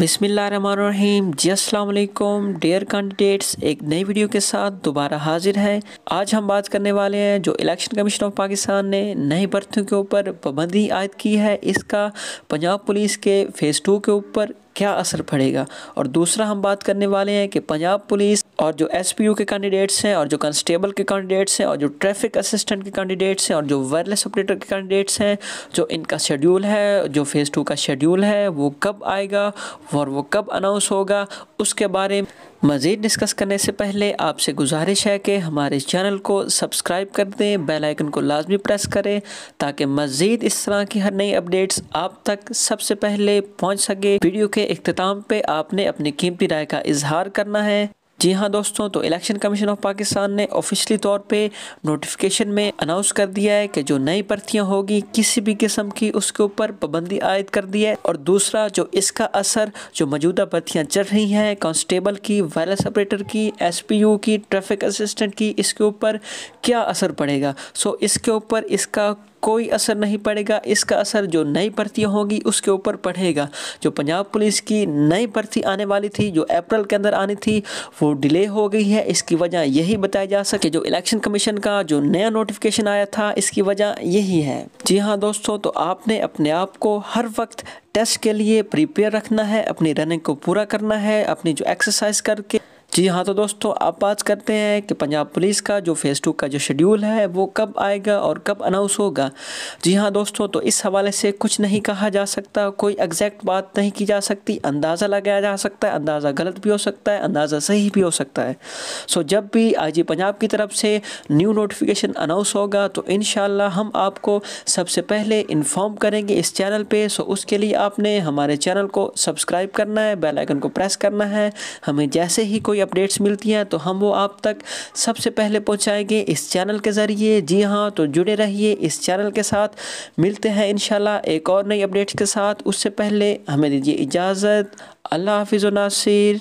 बिसमीम जी असलकुम dare candidates एक नई वीडियो के साथ दोबारा हाजिर है आज हम बात करने वाले हैं जो इलेक्शन कमीशन ऑफ पाकिस्तान ने नई भर्तियों के ऊपर पाबंदी आयद की है इसका पंजाब पुलिस के फेज़ टू के ऊपर क्या असर पड़ेगा और दूसरा हम बात करने वाले हैं कि पंजाब पुलिस और जो एस के कैंडिडेट्स हैं और जो कांस्टेबल के कैंडिडेट्स हैं और जो ट्रैफिक असिस्टेंट के कैंडिडेट्स हैं और जो वायरलेस ऑपरेटर के कैंडिडेट्स हैं जो इनका शेड्यूल है जो फ़ेज़ टू का शेड्यूल है वो कब आएगा और वो कब अनाउंस होगा उसके बारे में मज़ीद डिस्कस करने से पहले आपसे गुजारिश है कि हमारे चैनल को सब्सक्राइब कर दें बेल आइकन को लाजमी प्रेस करें ताकि मज़ीद इस तरह की हर नई अपडेट्स आप तक सबसे पहले पहुंच सके वीडियो के अख्ताम पे आपने अपनी कीमती राय का इजहार करना है जी हाँ दोस्तों तो इलेक्शन कमीशन ऑफ पाकिस्तान ने ऑफिशियली तौर पे नोटिफिकेशन में अनाउंस कर दिया है कि जो नई भर्तियाँ होगी किसी भी किस्म की उसके ऊपर पाबंदी आयद कर दी है और दूसरा जो इसका असर जो मौजूदा भर्तियाँ चल रही हैं कांस्टेबल की वायरस ऑपरेटर की एसपीयू की ट्रैफिक असिस्टेंट की इसके ऊपर क्या असर पड़ेगा सो इसके ऊपर इसका कोई असर नहीं पड़ेगा इसका असर जो नई भर्तियाँ होंगी उसके ऊपर पड़ेगा जो पंजाब पुलिस की नई भर्ती आने वाली थी जो अप्रैल के अंदर आनी थी वो डिले हो गई है इसकी वजह यही बताया जा सके जो इलेक्शन कमीशन का जो नया नोटिफिकेशन आया था इसकी वजह यही है जी हाँ दोस्तों तो आपने अपने आप को हर वक्त टेस्ट के लिए प्रिपेयर रखना है अपनी रनिंग को पूरा करना है अपनी जो एक्सरसाइज करके जी हाँ तो दोस्तों आप बात करते हैं कि पंजाब पुलिस का जो फेस टू का जो शेड्यूल है वो कब आएगा और कब अनाउंस होगा जी हाँ दोस्तों तो इस हवाले से कुछ नहीं कहा जा सकता कोई एग्जैक्ट बात नहीं की जा सकती अंदाज़ा लगाया जा सकता है अंदाज़ा गलत भी हो सकता है अंदाज़ा सही भी हो सकता है सो जब भी आई पंजाब की तरफ से न्यू नोटिफिकेशन अनाउंस होगा तो इन हम आपको सबसे पहले इन्फॉर्म करेंगे इस चैनल पर सो उसके लिए आपने हमारे चैनल को सब्सक्राइब करना है बेलाइकन को प्रेस करना है हमें जैसे ही कोई कोई अपडेट्स मिलती हैं तो हम वो आप तक सबसे पहले पहुँचाएँगे इस चैनल के ज़रिए जी हाँ तो जुड़े रहिए इस चैनल के साथ मिलते हैं इन एक और नई अपडेट्स के साथ उससे पहले हमें दीजिए इजाज़त अल्लाह हाफिज़ नासिर